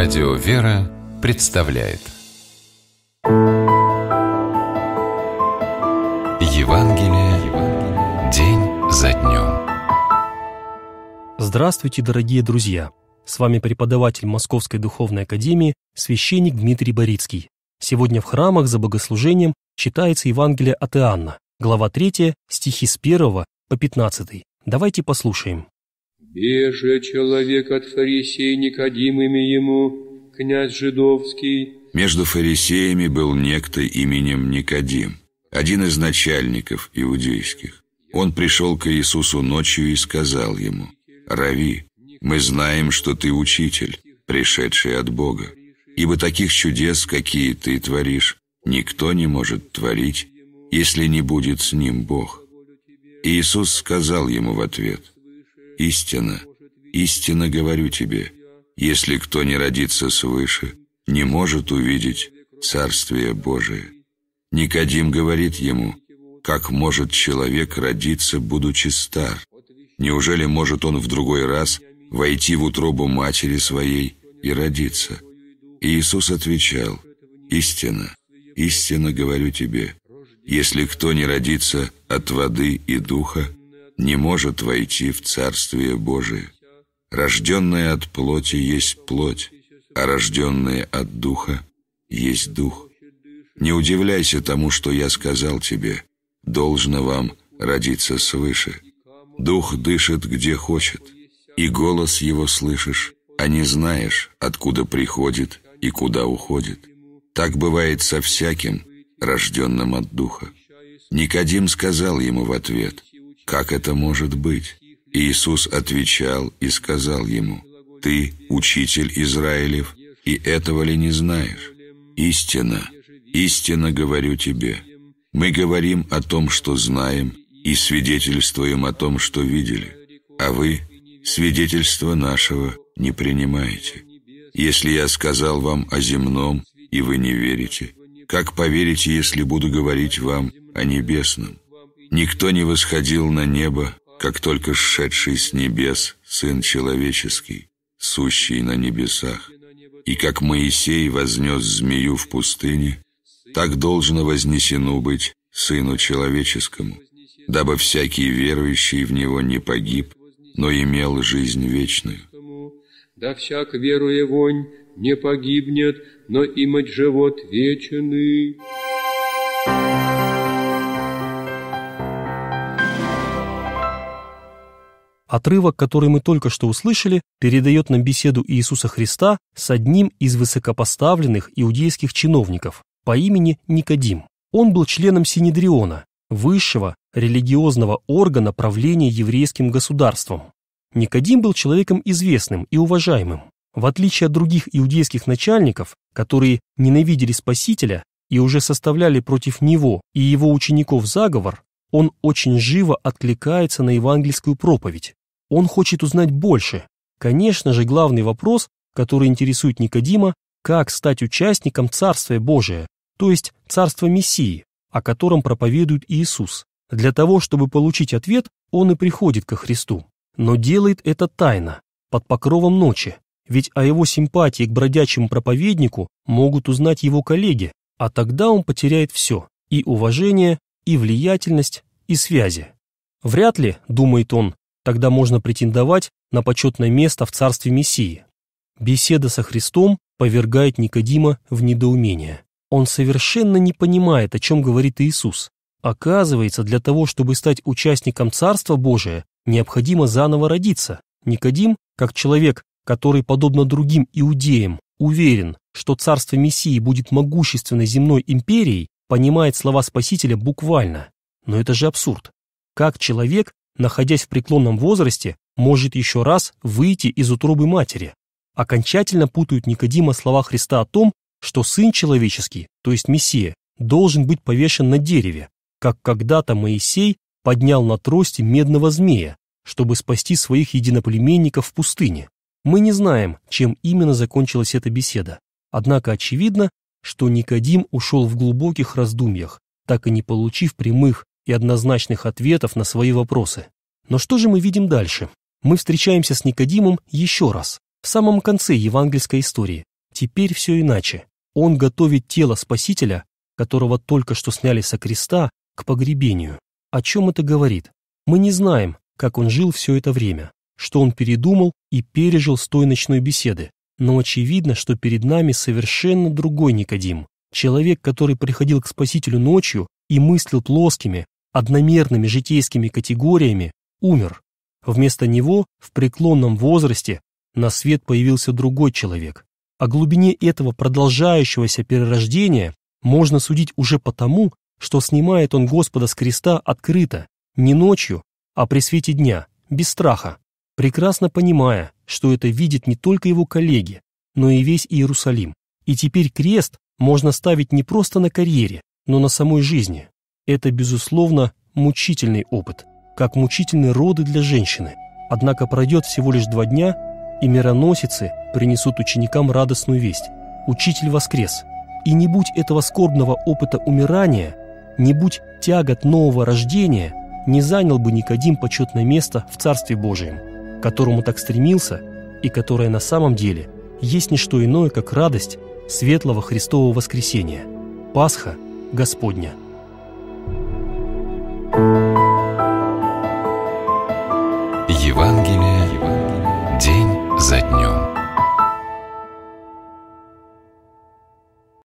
Радио «Вера» представляет Евангелие, Евангелие день за днем Здравствуйте, дорогие друзья! С вами преподаватель Московской Духовной Академии, священник Дмитрий Борицкий. Сегодня в храмах за богослужением читается Евангелие от Иоанна, глава 3, стихи с 1 по 15. Давайте послушаем. «Беже человек от фарисея Никодимыми ему, князь жидовский». Между фарисеями был некто именем Никодим, один из начальников иудейских. Он пришел к Иисусу ночью и сказал ему, «Рави, мы знаем, что ты учитель, пришедший от Бога, ибо таких чудес, какие ты творишь, никто не может творить, если не будет с ним Бог». Иисус сказал ему в ответ, истина, истинно говорю тебе, если кто не родится свыше, не может увидеть Царствие Божие. Никодим говорит ему, как может человек родиться, будучи стар? Неужели может он в другой раз войти в утробу матери своей и родиться? И Иисус отвечал, «Истина, истинно говорю тебе, если кто не родится от воды и духа, не может войти в Царствие Божие. Рожденное от плоти есть плоть, а рожденное от Духа есть Дух. Не удивляйся тому, что я сказал тебе. Должно вам родиться свыше. Дух дышит, где хочет, и голос его слышишь, а не знаешь, откуда приходит и куда уходит. Так бывает со всяким, рожденным от Духа. Никодим сказал ему в ответ, как это может быть? Иисус отвечал и сказал ему, «Ты учитель Израилев, и этого ли не знаешь? Истина, истина говорю тебе. Мы говорим о том, что знаем, и свидетельствуем о том, что видели, а вы свидетельство нашего не принимаете. Если я сказал вам о земном, и вы не верите, как поверите, если буду говорить вам о небесном?» Никто не восходил на небо, как только сшедший с небес Сын Человеческий, сущий на небесах. И как Моисей вознес змею в пустыне, так должно вознесено быть Сыну Человеческому, дабы всякий верующий в Него не погиб, но имел жизнь вечную. Да всяк веруя вонь не погибнет, но имать живот вечный. Отрывок, который мы только что услышали, передает нам беседу Иисуса Христа с одним из высокопоставленных иудейских чиновников по имени Никодим. Он был членом Синедриона, высшего религиозного органа правления еврейским государством. Никодим был человеком известным и уважаемым. В отличие от других иудейских начальников, которые ненавидели Спасителя и уже составляли против него и его учеников заговор, он очень живо откликается на евангельскую проповедь. Он хочет узнать больше. Конечно же, главный вопрос, который интересует Никодима, как стать участником Царствия Божия, то есть Царства Мессии, о котором проповедует Иисус. Для того, чтобы получить ответ, он и приходит ко Христу. Но делает это тайно, под покровом ночи, ведь о его симпатии к бродячему проповеднику могут узнать его коллеги, а тогда он потеряет все – и уважение, и влиятельность, и связи. Вряд ли, думает он, Тогда можно претендовать на почетное место в царстве Мессии. Беседа со Христом повергает Никодима в недоумение. Он совершенно не понимает, о чем говорит Иисус. Оказывается, для того, чтобы стать участником Царства Божия, необходимо заново родиться. Никодим, как человек, который, подобно другим иудеям, уверен, что царство Мессии будет могущественной земной империей, понимает слова Спасителя буквально. Но это же абсурд. Как человек, находясь в преклонном возрасте, может еще раз выйти из утробы матери. Окончательно путают Никодима слова Христа о том, что Сын Человеческий, то есть Мессия, должен быть повешен на дереве, как когда-то Моисей поднял на трости медного змея, чтобы спасти своих единоплеменников в пустыне. Мы не знаем, чем именно закончилась эта беседа. Однако очевидно, что Никодим ушел в глубоких раздумьях, так и не получив прямых и однозначных ответов на свои вопросы. Но что же мы видим дальше? Мы встречаемся с Никодимом еще раз, в самом конце евангельской истории. Теперь все иначе. Он готовит тело Спасителя, которого только что сняли со креста, к погребению. О чем это говорит? Мы не знаем, как он жил все это время, что он передумал и пережил с той ночной беседы. Но очевидно, что перед нами совершенно другой Никодим. Человек, который приходил к Спасителю ночью и мыслил плоскими, одномерными житейскими категориями, умер. Вместо него в преклонном возрасте на свет появился другой человек. О глубине этого продолжающегося перерождения можно судить уже потому, что снимает он Господа с креста открыто, не ночью, а при свете дня, без страха, прекрасно понимая, что это видит не только его коллеги, но и весь Иерусалим. И теперь крест можно ставить не просто на карьере, но на самой жизни. Это, безусловно, мучительный опыт, как мучительны роды для женщины. Однако пройдет всего лишь два дня, и мироносицы принесут ученикам радостную весть. Учитель воскрес. И не будь этого скорбного опыта умирания, не будь тягот нового рождения, не занял бы Никодим почетное место в Царстве Божием, которому так стремился и которое на самом деле есть не что иное, как радость светлого Христового воскресения, Пасха Господня.